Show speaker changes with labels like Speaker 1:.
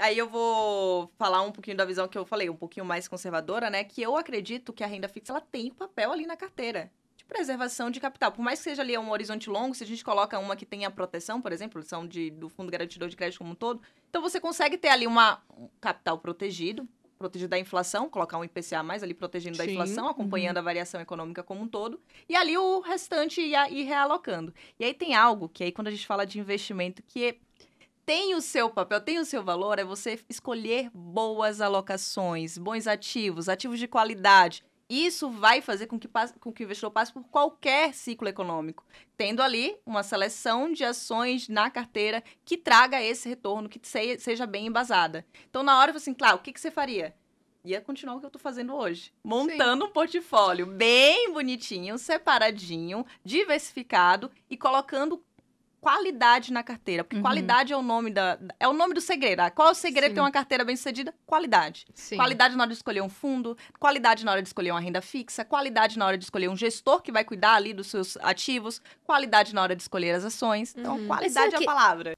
Speaker 1: aí eu vou falar um pouquinho da visão que eu falei, um pouquinho mais conservadora, né? Que eu acredito que a renda fixa ela tem o um papel ali na carteira de preservação de capital. Por mais que seja ali um horizonte longo, se a gente coloca uma que tenha proteção, por exemplo, são de, do Fundo Garantidor de Crédito como um todo, então você consegue ter ali uma, um capital protegido, protegido da inflação, colocar um IPCA mais ali protegendo Sim. da inflação, uhum. acompanhando uhum. a variação econômica como um todo, e ali o restante ir, ir realocando. E aí tem algo que aí quando a gente fala de investimento que é tem o seu papel, tem o seu valor, é você escolher boas alocações, bons ativos, ativos de qualidade. Isso vai fazer com que, passe, com que o investidor passe por qualquer ciclo econômico, tendo ali uma seleção de ações na carteira que traga esse retorno, que seja bem embasada. Então, na hora, assim, claro, o que, que você faria? ia continuar o que eu estou fazendo hoje. Montando Sim. um portfólio bem bonitinho, separadinho, diversificado e colocando qualidade na carteira. Porque uhum. qualidade é o nome da. É o nome do segredo. Ah, qual é o segredo de ter uma carteira bem sucedida? Qualidade. Sim. Qualidade na hora de escolher um fundo, qualidade na hora de escolher uma renda fixa, qualidade na hora de escolher um gestor que vai cuidar ali dos seus ativos, qualidade na hora de
Speaker 2: escolher as ações. Então, uhum. qualidade é, que... é a palavra.